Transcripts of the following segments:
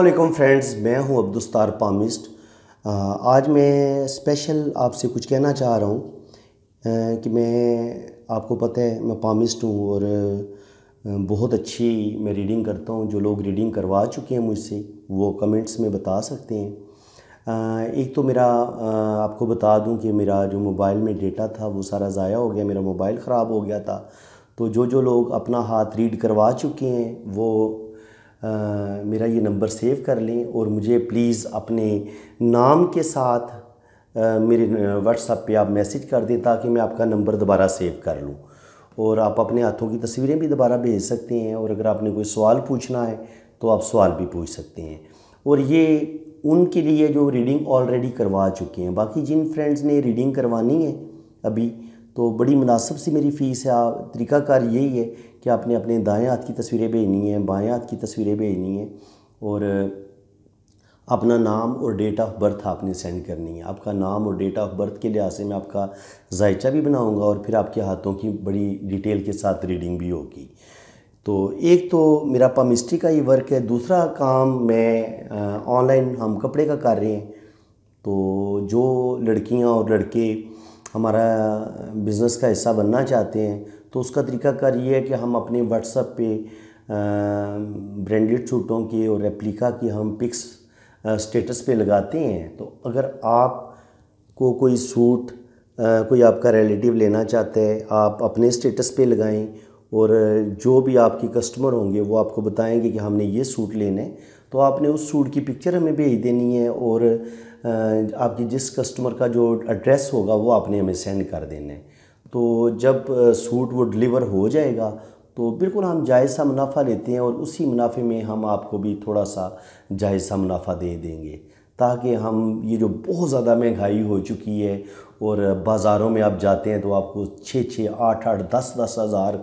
अल्लाम फ्रेंड्स मैं हूं अब्दुस्तार पामिस्ट आज मैं स्पेशल आपसे कुछ कहना चाह रहा हूं कि मैं आपको पता है मैं पामिस्ट हूं और बहुत अच्छी मैं रीडिंग करता हूं जो लोग रीडिंग करवा चुके हैं मुझसे वो कमेंट्स में बता सकते हैं एक तो मेरा आपको बता दूं कि मेरा जो मोबाइल में डेटा था वो सारा ज़ाया हो गया मेरा मोबाइल ख़राब हो गया था तो जो जो लोग अपना हाथ रीड करवा चुके हैं वो मेरा ये नंबर सेव कर लें और मुझे प्लीज़ अपने नाम के साथ आ, मेरे व्हाट्सएप पे आप मैसेज कर दें ताकि मैं आपका नंबर दोबारा सेव कर लूँ और आप अपने हाथों की तस्वीरें भी दोबारा भेज सकते हैं और अगर आपने कोई सवाल पूछना है तो आप सवाल भी पूछ सकते हैं और ये उनके लिए जो रीडिंग ऑलरेडी करवा चुके हैं बाकी जिन फ्रेंड्स ने रीडिंग करवानी है अभी तो बड़ी मुनासब सी मेरी फ़ीस है तरीक़ाकार यही है कि आपने अपने दाएँ हाथ की तस्वीरें भेजनी हैं बाएँ हाथ की तस्वीरें भेजनी हैं और अपना नाम और डेट ऑफ बर्थ आपने सेंड करनी है आपका नाम और डेट ऑफ बर्थ के लिहाज से मैं आपका जायचा भी बनाऊंगा और फिर आपके हाथों की बड़ी डिटेल के साथ रीडिंग भी होगी तो एक तो मेरा पामिस्ट्री का ये वर्क है दूसरा काम मैं ऑनलाइन हम कपड़े का कर रहे हैं तो जो लड़कियां और लड़के हमारा बिज़नेस का हिस्सा बनना चाहते हैं तो उसका तरीका कर ये है कि हम अपने व्हाट्सअप पे ब्रांडेड सूटों की और रेप्लिका की हम पिक्स स्टेटस पे लगाते हैं तो अगर आप को कोई सूट कोई आपका रिलेटिव लेना चाहता है आप अपने स्टेटस पे लगाएं और जो भी आपके कस्टमर होंगे वो आपको बताएंगे कि हमने ये सूट लेने तो आपने उस सूट की पिक्चर हमें भेज देनी है और आपके जिस कस्टमर का जो एड्रेस होगा वो आपने हमें सेंड कर देना है तो जब सूट वो डिलीवर हो जाएगा तो बिल्कुल हम जायज़ा मुनाफ़ा लेते हैं और उसी मुनाफे में हम आपको भी थोड़ा सा जायजा मुनाफ़ा दे देंगे ताकि हम ये जो बहुत ज़्यादा महंगाई हो चुकी है और बाज़ारों में आप जाते हैं तो आपको छः छः आठ आठ दस दस हज़ार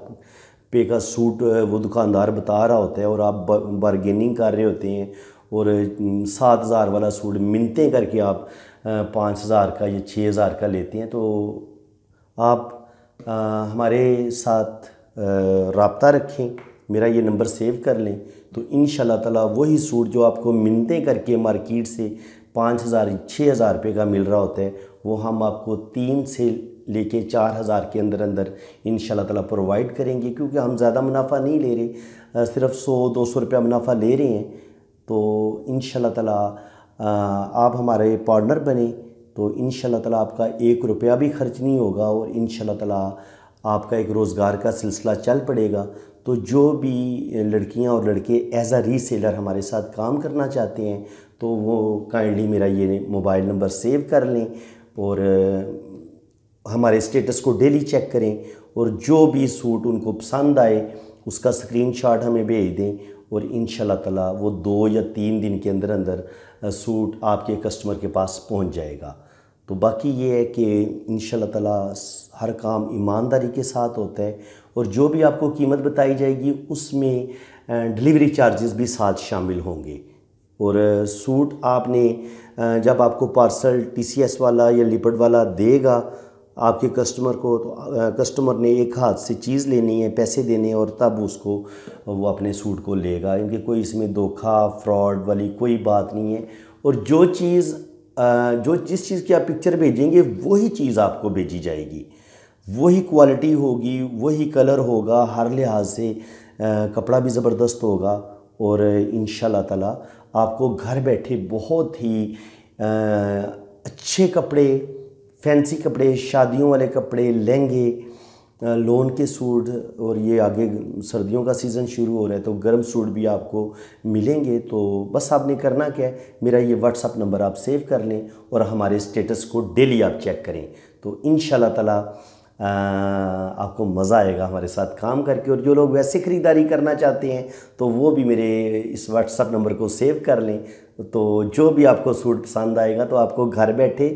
पे का सूट वो दुकानदार बता रहा होता है और आप बारगेनिंग कर रहे होते हैं और सात हज़ार वाला सूट मिनतें करके आप पाँच हज़ार का या छः हज़ार का लेते हैं तो आप आ, हमारे साथ रबता रखें मेरा ये नंबर सेव कर लें तो इन ताला वही सूट जो आपको मिनतें करके मार्केट से पाँच हज़ार छः हज़ार रुपये का मिल रहा होता है वो हम आपको तीन से लेके चार हज़ार के अंदर अंदर इन ताला प्रोवाइड करेंगे क्योंकि हम ज़्यादा मुनाफा नहीं ले रहे सिर्फ सौ दो सौ रुपया मुनाफा ले रहे हैं तो इन ताला आप हमारे पार्टनर बने तो इन ताला आपका एक रुपया भी खर्च नहीं होगा और इन ताला आपका एक रोज़गार का सिलसिला चल पड़ेगा तो जो भी लड़कियां और लड़के एज आ रीसेलर हमारे साथ काम करना चाहते हैं तो वो काइंडली मेरा ये मोबाइल नंबर सेव कर लें और हमारे स्टेटस को डेली चेक करें और जो भी सूट उनको पसंद आए उसका स्क्रीनशॉट हमें भेज दें और इन ताला वो दो या तीन दिन के अंदर अंदर सूट आपके कस्टमर के पास पहुंच जाएगा तो बाकी ये है कि इन ताला हर काम ईमानदारी के साथ होता है और जो भी आपको कीमत बताई जाएगी उसमें डिलीवरी चार्जेस भी साथ शामिल होंगे और सूट आपने जब आपको पार्सल टीसीएस वाला या लिपट वाला देगा आपके कस्टमर को तो कस्टमर ने एक हाथ से चीज़ लेनी है पैसे देने और तब उसको वो अपने सूट को लेगा इनके कोई इसमें धोखा फ्रॉड वाली कोई बात नहीं है और जो चीज़ जो जिस चीज़ की आप पिक्चर भेजेंगे वही चीज़ आपको भेजी जाएगी वही क्वालिटी होगी वही कलर होगा हर लिहाज से कपड़ा भी ज़बरदस्त होगा और इन ताला आपको घर बैठे बहुत ही आ, अच्छे कपड़े फैंसी कपड़े शादियों वाले कपड़े लहंगे लोन के सूट और ये आगे सर्दियों का सीज़न शुरू हो रहा है तो गर्म सूट भी आपको मिलेंगे तो बस आपने करना क्या है मेरा ये व्हाट्सअप नंबर आप सेव कर लें और हमारे स्टेटस को डेली आप चेक करें तो इन तला आपको मज़ा आएगा हमारे साथ काम करके और जो लोग वैसे ख़रीदारी करना चाहते हैं तो वो भी मेरे इस व्हाट्सअप नंबर को सेव कर लें तो जो भी आपको सूट पसंद आएगा तो आपको घर बैठे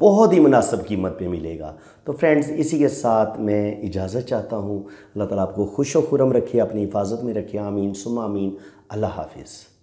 बहुत ही मुनासब कीमत पे मिलेगा तो फ्रेंड्स इसी के साथ मैं इजाज़त चाहता हूँ अल्लाह ताला आपको खुश व खुरम रखे अपनी हिफाजत में रखे आमीन सुम आमीन अल्लाह हाफिज़